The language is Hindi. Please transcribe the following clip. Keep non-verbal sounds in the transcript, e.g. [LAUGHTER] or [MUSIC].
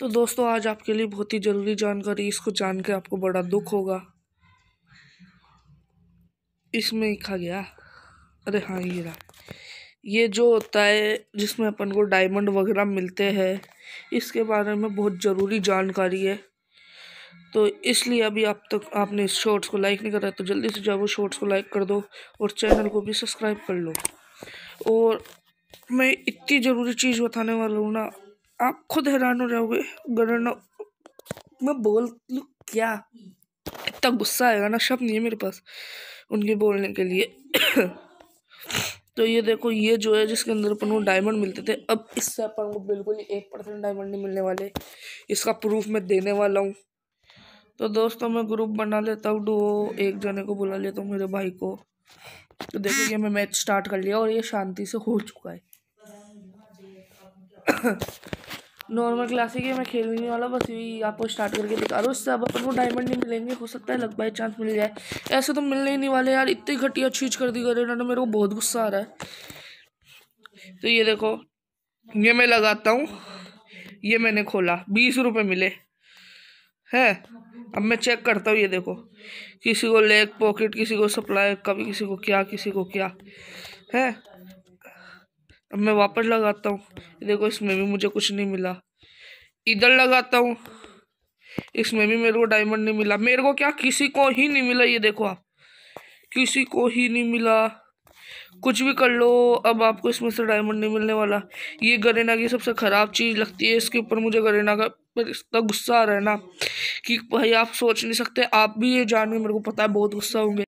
तो दोस्तों आज आपके लिए बहुत ही ज़रूरी जानकारी इसको जान के आपको बड़ा दुख होगा इसमें लिखा गया अरे हाँ ये रहा ये जो होता है जिसमें अपन को डायमंड वगैरह मिलते हैं इसके बारे में बहुत ज़रूरी जानकारी है तो इसलिए अभी आप तक तो, आपने इस शॉर्ट्स को लाइक नहीं करा तो जल्दी से जाओ शॉर्ट्स को लाइक कर दो और चैनल को भी सब्सक्राइब कर लो और मैं इतनी ज़रूरी चीज़ बताने वाला हूँ ना आप खुद हैरान हो जाओगे गणना मैं बोल लू क्या इतना गुस्सा आएगा ना शब्द नहीं है मेरे पास उनके बोलने के लिए [COUGHS] तो ये देखो ये जो है जिसके अंदर अपन को डायमंड मिलते थे अब इससे अपन को बिल्कुल ही एक परसेंट डायमंड नहीं मिलने वाले इसका प्रूफ मैं देने वाला हूँ तो दोस्तों मैं ग्रुप बना लेता हूँ डो एक जने को बुला लेता हूँ मेरे भाई को तो देखो ये मैं मैच स्टार्ट कर लिया और ये शांति से हो चुका है नॉर्मल क्लासिक है मैं खेल नहीं वाला बस यही आपको स्टार्ट करके दिखा रहा हूँ इससे अब अपन को डायमंड नहीं मिलेंगे हो सकता है लग बाई चांस मिल जाए ऐसे तो मिलने ही नहीं वाले यार इतनी घटिया चीज कर दी करे ना मेरे को बहुत गुस्सा आ रहा है तो ये देखो ये मैं लगाता हूँ ये मैंने खोला बीस रुपये मिले है अब मैं चेक करता हूँ ये देखो किसी को लेग पॉकेट किसी को सप्लाई कभी किसी को क्या किसी को क्या है अब मैं वापस लगाता हूँ देखो इसमें भी मुझे कुछ नहीं मिला इधर लगाता हूँ इसमें भी मेरे को डायमंड नहीं मिला मेरे को क्या किसी को ही नहीं मिला ये देखो आप किसी को ही नहीं मिला कुछ भी कर लो अब आपको इसमें से डायमंड नहीं मिलने वाला ये गरेना की सबसे ख़राब चीज़ लगती है इसके ऊपर मुझे गरेना का पर इतना गुस्सा आ रहा है ना कि भाई आप सोच नहीं सकते आप भी ये जान मेरे को पता है बहुत गुस्सा होंगे